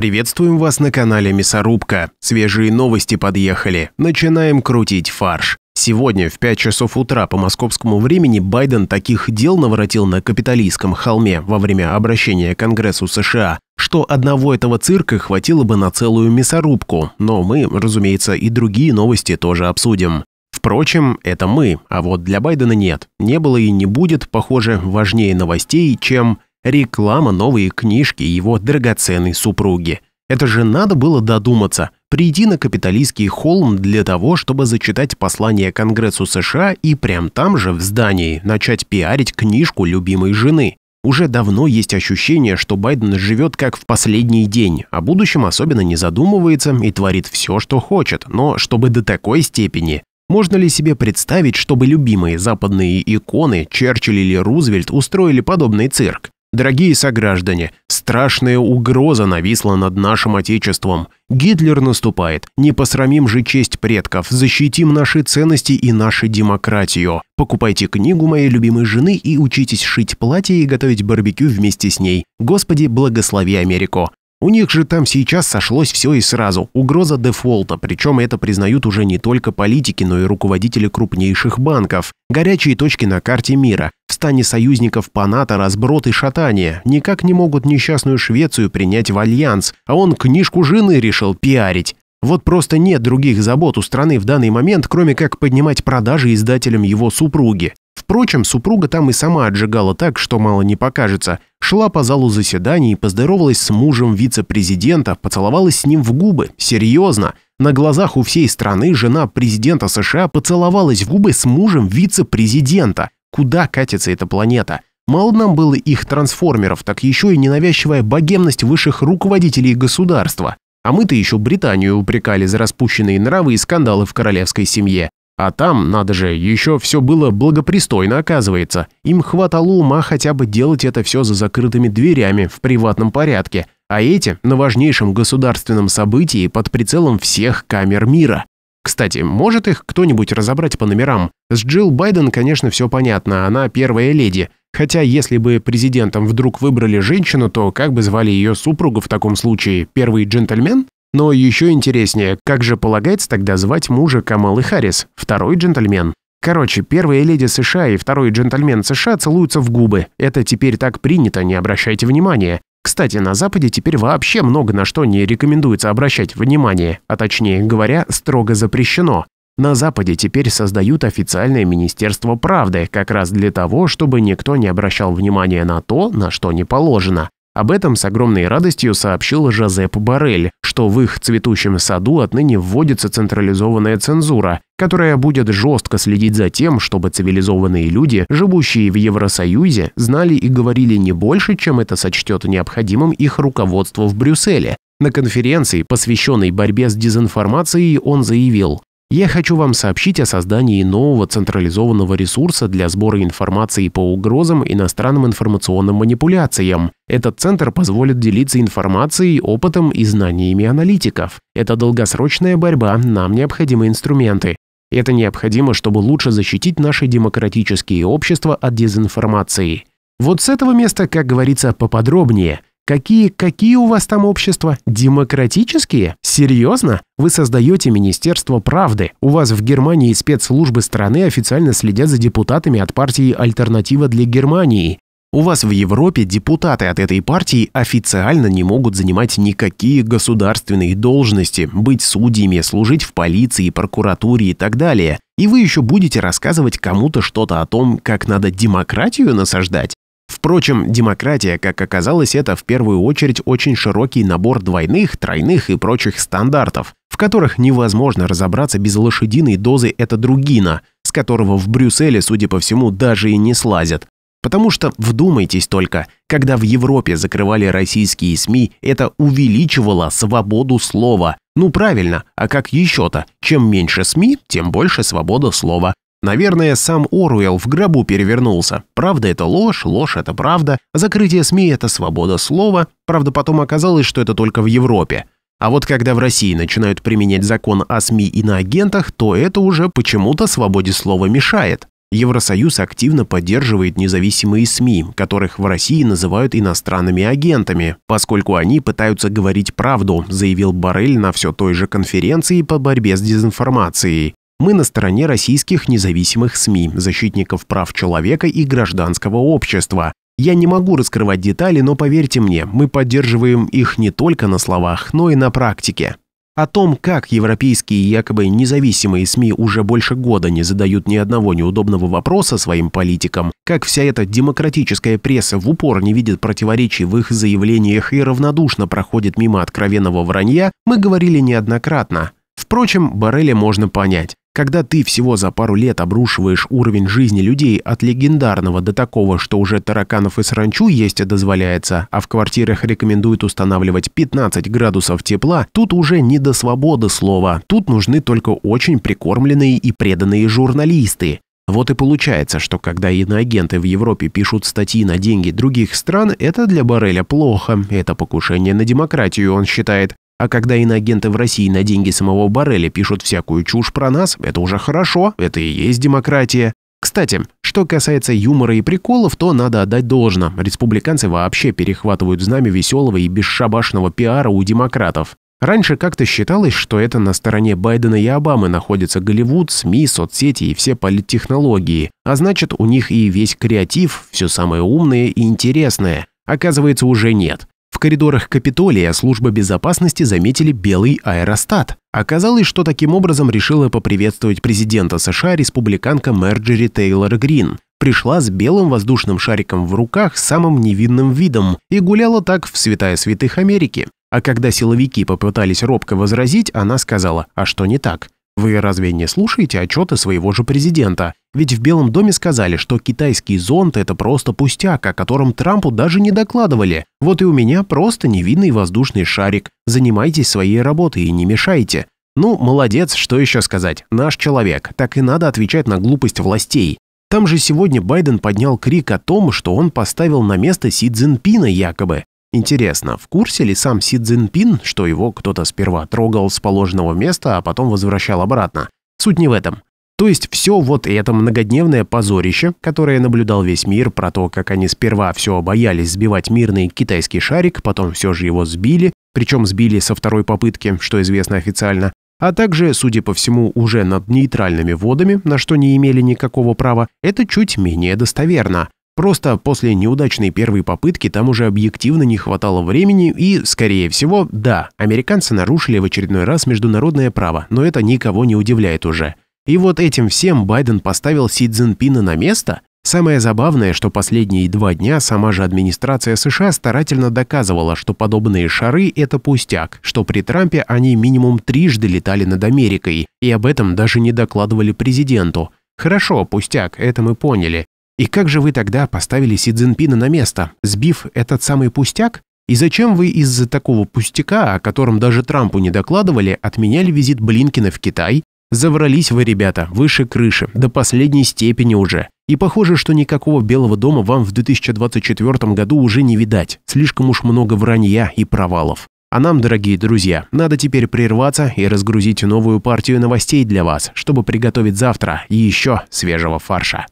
Приветствуем вас на канале Мясорубка. Свежие новости подъехали. Начинаем крутить фарш. Сегодня в 5 часов утра по московскому времени Байден таких дел наворотил на капиталистском холме во время обращения к Конгрессу США, что одного этого цирка хватило бы на целую мясорубку, но мы, разумеется, и другие новости тоже обсудим. Впрочем, это мы, а вот для Байдена нет. Не было и не будет, похоже, важнее новостей, чем Реклама, новые книжки его драгоценной супруги. Это же надо было додуматься, прийти на капиталистский холм для того, чтобы зачитать послание Конгрессу США и прям там же, в здании, начать пиарить книжку любимой жены. Уже давно есть ощущение, что Байден живет как в последний день, о будущем особенно не задумывается и творит все, что хочет, но чтобы до такой степени. Можно ли себе представить, чтобы любимые западные иконы, Черчилль или Рузвельт, устроили подобный цирк? Дорогие сограждане, страшная угроза нависла над нашим Отечеством. Гитлер наступает. Не посрамим же честь предков, защитим наши ценности и нашу демократию. Покупайте книгу моей любимой жены и учитесь шить платье и готовить барбекю вместе с ней. Господи, благослови Америку. У них же там сейчас сошлось все и сразу. Угроза дефолта, причем это признают уже не только политики, но и руководители крупнейших банков. Горячие точки на карте мира стане союзников Паната НАТО разброд и шатание, никак не могут несчастную Швецию принять в альянс, а он книжку жены решил пиарить. Вот просто нет других забот у страны в данный момент, кроме как поднимать продажи издателям его супруги. Впрочем, супруга там и сама отжигала так, что мало не покажется. Шла по залу заседаний, поздоровалась с мужем вице-президента, поцеловалась с ним в губы. Серьезно. На глазах у всей страны жена президента США поцеловалась в губы с мужем вице-президента. Куда катится эта планета? Мало нам было их трансформеров, так еще и ненавязчивая богемность высших руководителей государства. А мы-то еще Британию упрекали за распущенные нравы и скандалы в королевской семье. А там, надо же, еще все было благопристойно, оказывается. Им хватало ума хотя бы делать это все за закрытыми дверями, в приватном порядке. А эти – на важнейшем государственном событии под прицелом всех камер мира. Кстати, может их кто-нибудь разобрать по номерам? С Джилл Байден, конечно, все понятно, она первая леди. Хотя, если бы президентом вдруг выбрали женщину, то как бы звали ее супругу в таком случае? Первый джентльмен? Но еще интереснее, как же полагается тогда звать мужа Камалы Харрис, второй джентльмен? Короче, первая леди США и второй джентльмен США целуются в губы. Это теперь так принято, не обращайте внимания. Кстати, на Западе теперь вообще много на что не рекомендуется обращать внимание, а точнее говоря, строго запрещено. На Западе теперь создают официальное Министерство правды, как раз для того, чтобы никто не обращал внимания на то, на что не положено. Об этом с огромной радостью сообщил Жозеп Барель, что в их цветущем саду отныне вводится централизованная цензура, которая будет жестко следить за тем, чтобы цивилизованные люди, живущие в Евросоюзе, знали и говорили не больше, чем это сочтет необходимым их руководство в Брюсселе. На конференции, посвященной борьбе с дезинформацией, он заявил, я хочу вам сообщить о создании нового централизованного ресурса для сбора информации по угрозам иностранным информационным манипуляциям. Этот центр позволит делиться информацией, опытом и знаниями аналитиков. Это долгосрочная борьба, нам необходимы инструменты. Это необходимо, чтобы лучше защитить наши демократические общества от дезинформации. Вот с этого места, как говорится, поподробнее – Какие, какие у вас там общества? Демократические? Серьезно? Вы создаете Министерство правды. У вас в Германии спецслужбы страны официально следят за депутатами от партии «Альтернатива для Германии». У вас в Европе депутаты от этой партии официально не могут занимать никакие государственные должности, быть судьями, служить в полиции, прокуратуре и так далее. И вы еще будете рассказывать кому-то что-то о том, как надо демократию насаждать? Впрочем, демократия, как оказалось, это в первую очередь очень широкий набор двойных, тройных и прочих стандартов, в которых невозможно разобраться без лошадиной дозы это другина, с которого в Брюсселе, судя по всему, даже и не слазят. Потому что, вдумайтесь только, когда в Европе закрывали российские СМИ, это увеличивало свободу слова. Ну правильно, а как еще-то? Чем меньше СМИ, тем больше свобода слова. Наверное, сам Оруэлл в гробу перевернулся. Правда – это ложь, ложь – это правда. Закрытие СМИ – это свобода слова. Правда, потом оказалось, что это только в Европе. А вот когда в России начинают применять закон о СМИ и на агентах, то это уже почему-то свободе слова мешает. Евросоюз активно поддерживает независимые СМИ, которых в России называют иностранными агентами, поскольку они пытаются говорить правду, заявил Барель на все той же конференции по борьбе с дезинформацией. Мы на стороне российских независимых СМИ, защитников прав человека и гражданского общества. Я не могу раскрывать детали, но поверьте мне, мы поддерживаем их не только на словах, но и на практике. О том, как европейские якобы независимые СМИ уже больше года не задают ни одного неудобного вопроса своим политикам, как вся эта демократическая пресса в упор не видит противоречий в их заявлениях и равнодушно проходит мимо откровенного вранья, мы говорили неоднократно. Впрочем, Барреля можно понять. Когда ты всего за пару лет обрушиваешь уровень жизни людей от легендарного до такого, что уже тараканов и саранчу есть и дозволяется, а в квартирах рекомендуют устанавливать 15 градусов тепла, тут уже не до свободы слова, тут нужны только очень прикормленные и преданные журналисты. Вот и получается, что когда иноагенты в Европе пишут статьи на деньги других стран, это для Барреля плохо, это покушение на демократию, он считает. А когда иноагенты в России на деньги самого Барреля пишут всякую чушь про нас, это уже хорошо, это и есть демократия. Кстати, что касается юмора и приколов, то надо отдать должно. Республиканцы вообще перехватывают знамя веселого и бесшабашного пиара у демократов. Раньше как-то считалось, что это на стороне Байдена и Обамы находится Голливуд, СМИ, соцсети и все политтехнологии, а значит у них и весь креатив, все самое умное и интересное. Оказывается, уже нет коридорах Капитолия служба безопасности заметили белый аэростат. Оказалось, что таким образом решила поприветствовать президента США республиканка Мерджери Тейлор Грин. Пришла с белым воздушным шариком в руках с самым невинным видом и гуляла так в святая святых Америки. А когда силовики попытались робко возразить, она сказала «А что не так?». Вы разве не слушаете отчеты своего же президента? Ведь в Белом доме сказали, что китайский зонт – это просто пустяк, о котором Трампу даже не докладывали. Вот и у меня просто невидный воздушный шарик. Занимайтесь своей работой и не мешайте. Ну, молодец, что еще сказать. Наш человек. Так и надо отвечать на глупость властей. Там же сегодня Байден поднял крик о том, что он поставил на место Си Цзиньпина якобы. Интересно, в курсе ли сам Си Цзиньпин, что его кто-то сперва трогал с положенного места, а потом возвращал обратно? Суть не в этом. То есть все вот это многодневное позорище, которое наблюдал весь мир про то, как они сперва все боялись сбивать мирный китайский шарик, потом все же его сбили, причем сбили со второй попытки, что известно официально, а также, судя по всему, уже над нейтральными водами, на что не имели никакого права, это чуть менее достоверно. Просто после неудачной первой попытки там уже объективно не хватало времени и, скорее всего, да, американцы нарушили в очередной раз международное право, но это никого не удивляет уже. И вот этим всем Байден поставил Си Цзиньпина на место? Самое забавное, что последние два дня сама же администрация США старательно доказывала, что подобные шары – это пустяк, что при Трампе они минимум трижды летали над Америкой, и об этом даже не докладывали президенту. Хорошо, пустяк, это мы поняли. И как же вы тогда поставили Си Цзиньпина на место, сбив этот самый пустяк? И зачем вы из-за такого пустяка, о котором даже Трампу не докладывали, отменяли визит Блинкина в Китай? Заврались вы, ребята, выше крыши, до последней степени уже. И похоже, что никакого Белого дома вам в 2024 году уже не видать. Слишком уж много вранья и провалов. А нам, дорогие друзья, надо теперь прерваться и разгрузить новую партию новостей для вас, чтобы приготовить завтра еще свежего фарша.